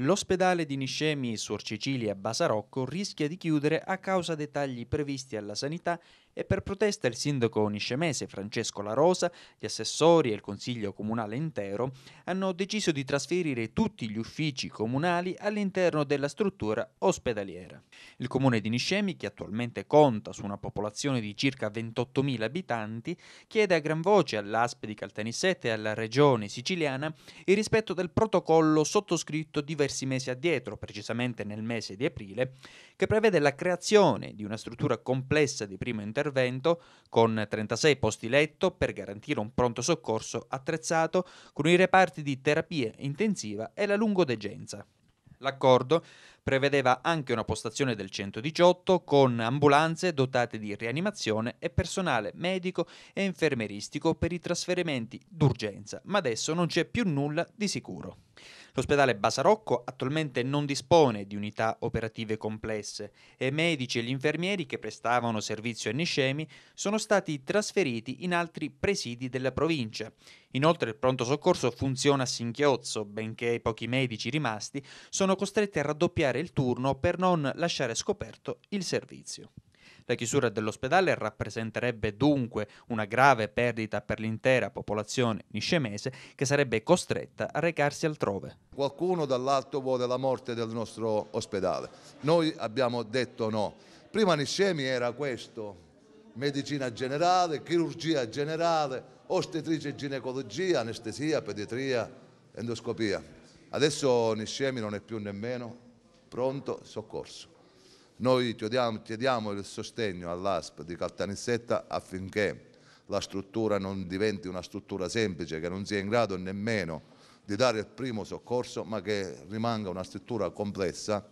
L'ospedale di Niscemi, Suor Cecilia e Basarocco rischia di chiudere a causa dei tagli previsti alla sanità e per protesta il sindaco niscemese Francesco La Rosa, gli assessori e il consiglio comunale intero hanno deciso di trasferire tutti gli uffici comunali all'interno della struttura ospedaliera. Il comune di Niscemi, che attualmente conta su una popolazione di circa 28.000 abitanti, chiede a gran voce all'ASP di Caltanissette e alla regione siciliana il rispetto del protocollo sottoscritto diversi mesi addietro, precisamente nel mese di aprile, che prevede la creazione di una struttura complessa di primo intervento intervento con 36 posti letto per garantire un pronto soccorso attrezzato con i reparti di terapia intensiva e la lungodegenza. L'accordo prevedeva anche una postazione del 118 con ambulanze dotate di rianimazione e personale medico e infermeristico per i trasferimenti d'urgenza, ma adesso non c'è più nulla di sicuro. L'ospedale Basarocco attualmente non dispone di unità operative complesse e i medici e gli infermieri che prestavano servizio a niscemi sono stati trasferiti in altri presidi della provincia. Inoltre il pronto soccorso funziona a singhiozzo, benché i pochi medici rimasti sono costretti a raddoppiare il turno per non lasciare scoperto il servizio. La chiusura dell'ospedale rappresenterebbe dunque una grave perdita per l'intera popolazione niscemese che sarebbe costretta a recarsi altrove. Qualcuno dall'alto vuole la morte del nostro ospedale. Noi abbiamo detto no. Prima Niscemi era questo, medicina generale, chirurgia generale, ostetrice ginecologia, anestesia, pediatria, endoscopia. Adesso Niscemi non è più nemmeno pronto soccorso. Noi chiediamo, chiediamo il sostegno all'ASP di Caltanissetta affinché la struttura non diventi una struttura semplice, che non sia in grado nemmeno di dare il primo soccorso, ma che rimanga una struttura complessa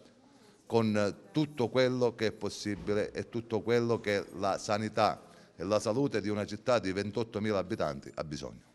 con tutto quello che è possibile e tutto quello che la sanità e la salute di una città di 28.000 abitanti ha bisogno.